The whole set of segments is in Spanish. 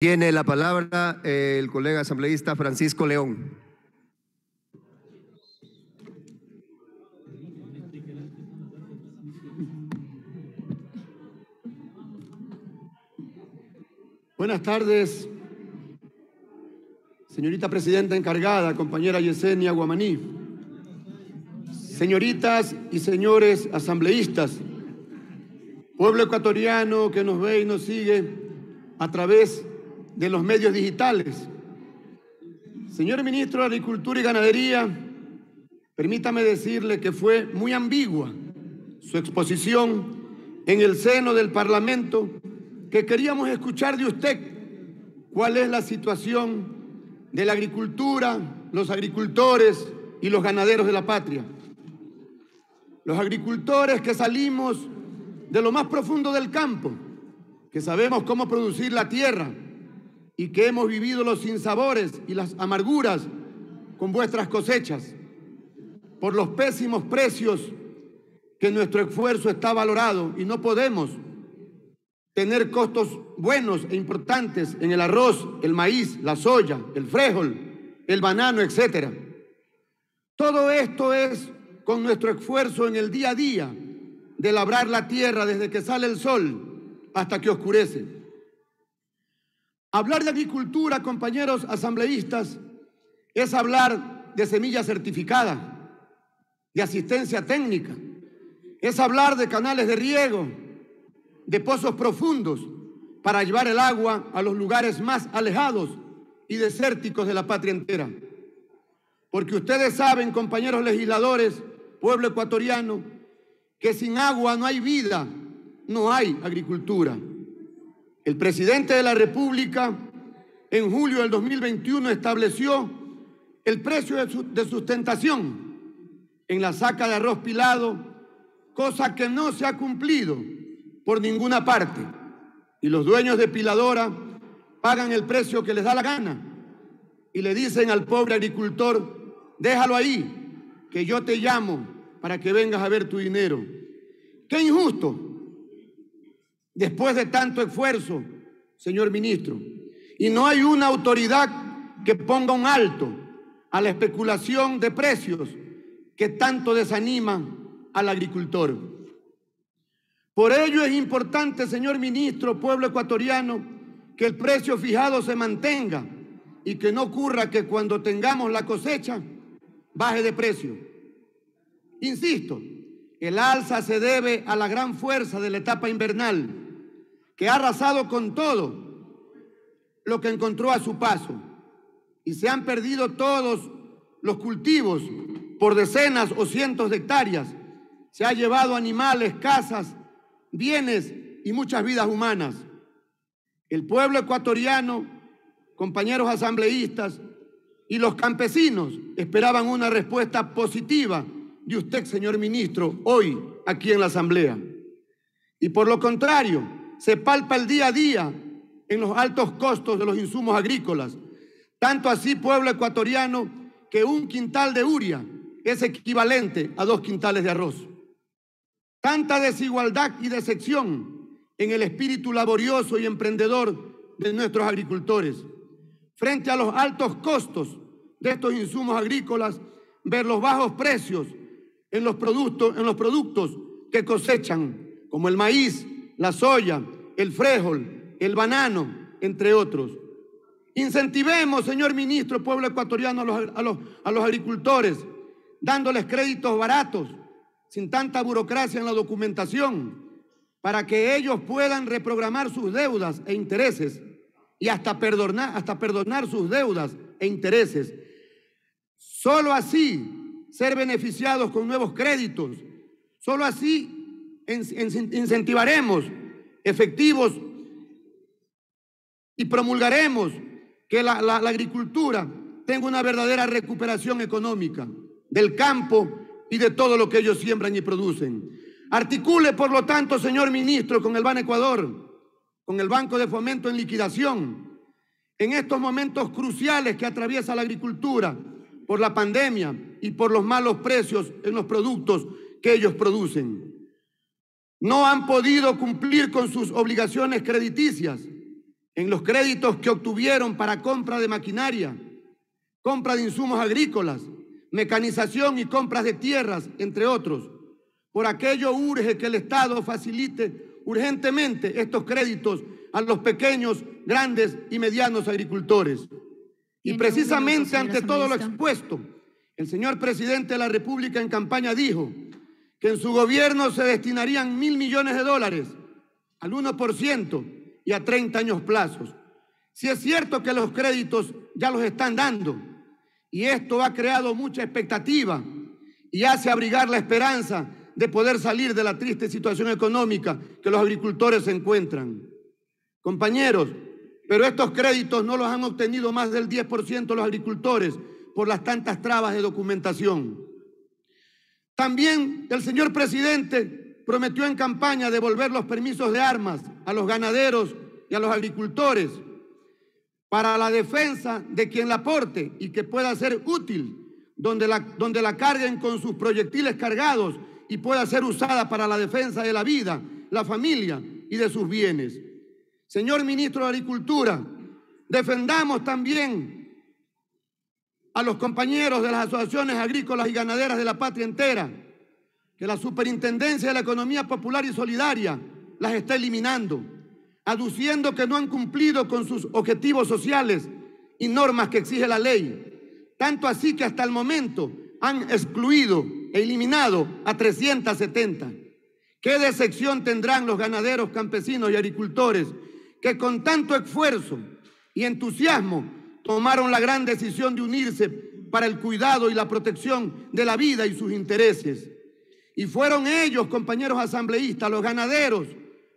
Tiene la palabra eh, el colega asambleísta Francisco León. Buenas tardes, señorita presidenta encargada, compañera Yesenia Guamaní, señoritas y señores asambleístas, pueblo ecuatoriano que nos ve y nos sigue a través de de los medios digitales. Señor ministro de Agricultura y Ganadería, permítame decirle que fue muy ambigua su exposición en el seno del Parlamento, que queríamos escuchar de usted cuál es la situación de la agricultura, los agricultores y los ganaderos de la patria. Los agricultores que salimos de lo más profundo del campo, que sabemos cómo producir la tierra, y que hemos vivido los sinsabores y las amarguras con vuestras cosechas, por los pésimos precios que nuestro esfuerzo está valorado y no podemos tener costos buenos e importantes en el arroz, el maíz, la soya, el frijol, el banano, etc. Todo esto es con nuestro esfuerzo en el día a día de labrar la tierra desde que sale el sol hasta que oscurece. Hablar de agricultura, compañeros asambleístas, es hablar de semilla certificada, de asistencia técnica, es hablar de canales de riego, de pozos profundos para llevar el agua a los lugares más alejados y desérticos de la patria entera. Porque ustedes saben, compañeros legisladores, pueblo ecuatoriano, que sin agua no hay vida, no hay agricultura. El presidente de la República en julio del 2021 estableció el precio de sustentación en la saca de arroz pilado, cosa que no se ha cumplido por ninguna parte. Y los dueños de piladora pagan el precio que les da la gana y le dicen al pobre agricultor, déjalo ahí, que yo te llamo para que vengas a ver tu dinero. Qué injusto después de tanto esfuerzo, señor ministro. Y no hay una autoridad que ponga un alto a la especulación de precios que tanto desanima al agricultor. Por ello es importante, señor ministro, pueblo ecuatoriano, que el precio fijado se mantenga y que no ocurra que cuando tengamos la cosecha baje de precio. Insisto, el alza se debe a la gran fuerza de la etapa invernal que ha arrasado con todo lo que encontró a su paso y se han perdido todos los cultivos por decenas o cientos de hectáreas. Se ha llevado animales, casas, bienes y muchas vidas humanas. El pueblo ecuatoriano, compañeros asambleístas y los campesinos esperaban una respuesta positiva de usted, señor ministro, hoy aquí en la Asamblea. Y por lo contrario, se palpa el día a día en los altos costos de los insumos agrícolas. Tanto así, pueblo ecuatoriano, que un quintal de uria es equivalente a dos quintales de arroz. Tanta desigualdad y decepción en el espíritu laborioso y emprendedor de nuestros agricultores. Frente a los altos costos de estos insumos agrícolas, ver los bajos precios en los productos, en los productos que cosechan, como el maíz, la soya, el fréjol, el banano, entre otros. Incentivemos, señor ministro, pueblo ecuatoriano, a los, a los, agricultores, dándoles créditos baratos, sin tanta burocracia en la documentación, para que ellos puedan reprogramar sus deudas e intereses y hasta perdonar, hasta perdonar sus deudas e intereses. Solo así ser beneficiados con nuevos créditos. Solo así incentivaremos efectivos y promulgaremos que la, agricultura tenga una verdadera recuperación económica del campo y de todo lo que ellos siembran y producen. Articule, por lo tanto, señor ministro, con el Ban Ecuador, con el Banco de Fomento en liquidación, en estos momentos cruciales que atraviesa la agricultura por la pandemia y por los malos precios en los productos que ellos producen no han podido cumplir con sus obligaciones crediticias en los créditos que obtuvieron para compra de maquinaria, compra de insumos agrícolas, mecanización y compras de tierras, entre otros. Por aquello urge que el Estado facilite urgentemente estos créditos a los pequeños, grandes y medianos agricultores. Y precisamente ante todo lo expuesto, el señor presidente de la República en campaña dijo, que en su gobierno se destinarían mil millones de dólares al 1% y a 30 años plazos. Si es cierto que los créditos ya los están dando y esto ha creado mucha expectativa y hace abrigar la esperanza de poder salir de la triste situación económica que los agricultores se encuentran. Compañeros, pero estos créditos no los han obtenido más del 10% los agricultores por las tantas trabas de documentación. También el señor presidente prometió en campaña devolver los permisos de armas a los ganaderos y a los agricultores para la defensa de quien la porte y que pueda ser útil, donde la, donde la carguen con sus proyectiles cargados y pueda ser usada para la defensa de la vida, la familia y de sus bienes. Señor ministro de Agricultura, defendamos también a los compañeros de las asociaciones agrícolas y ganaderas de la patria entera, que la Superintendencia de la Economía Popular y Solidaria las está eliminando, aduciendo que no han cumplido con sus objetivos sociales y normas que exige la ley, tanto así que hasta el momento han excluido e eliminado a 370. ¿Qué decepción tendrán los ganaderos, campesinos y agricultores que con tanto esfuerzo y entusiasmo tomaron la gran decisión de unirse para el cuidado y la protección de la vida y sus intereses. Y fueron ellos, compañeros asambleístas, los ganaderos,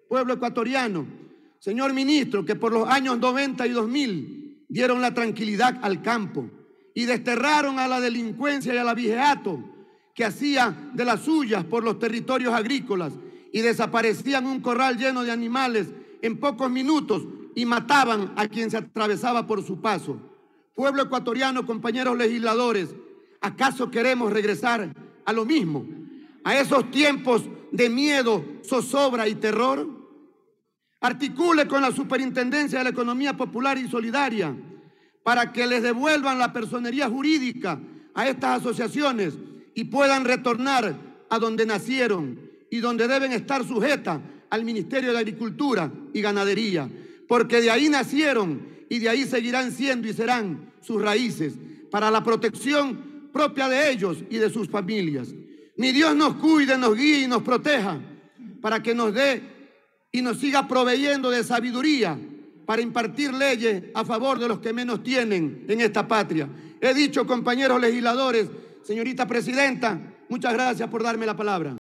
pueblo ecuatoriano, señor ministro, que por los años 90 y 2000 dieron la tranquilidad al campo y desterraron a la delincuencia y al la que hacía de las suyas por los territorios agrícolas y desaparecían un corral lleno de animales en pocos minutos y mataban a quien se atravesaba por su paso. Pueblo ecuatoriano, compañeros legisladores, ¿acaso queremos regresar a lo mismo? ¿A esos tiempos de miedo, zozobra y terror? Articule con la Superintendencia de la Economía Popular y Solidaria para que les devuelvan la personería jurídica a estas asociaciones y puedan retornar a donde nacieron y donde deben estar sujetas al Ministerio de Agricultura y Ganadería porque de ahí nacieron y de ahí seguirán siendo y serán sus raíces para la protección propia de ellos y de sus familias. Mi Dios nos cuide, nos guíe y nos proteja para que nos dé y nos siga proveyendo de sabiduría para impartir leyes a favor de los que menos tienen en esta patria. He dicho, compañeros legisladores, señorita presidenta, muchas gracias por darme la palabra.